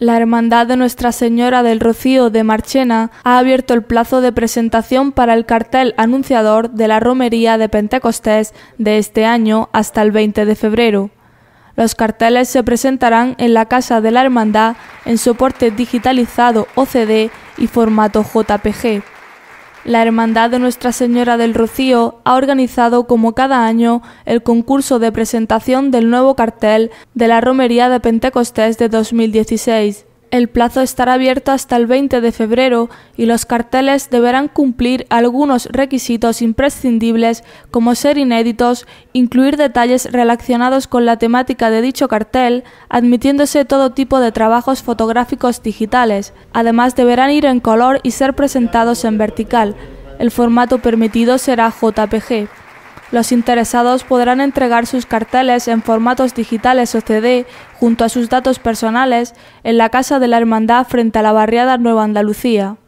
La Hermandad de Nuestra Señora del Rocío de Marchena ha abierto el plazo de presentación para el cartel anunciador de la romería de Pentecostés de este año hasta el 20 de febrero. Los carteles se presentarán en la Casa de la Hermandad en soporte digitalizado OCD y formato JPG. La Hermandad de Nuestra Señora del Rocío ha organizado, como cada año, el concurso de presentación del nuevo cartel de la Romería de Pentecostés de 2016. El plazo estará abierto hasta el 20 de febrero y los carteles deberán cumplir algunos requisitos imprescindibles como ser inéditos, incluir detalles relacionados con la temática de dicho cartel, admitiéndose todo tipo de trabajos fotográficos digitales. Además deberán ir en color y ser presentados en vertical. El formato permitido será JPG. Los interesados podrán entregar sus carteles en formatos digitales o CD junto a sus datos personales en la Casa de la Hermandad frente a la barriada Nueva Andalucía.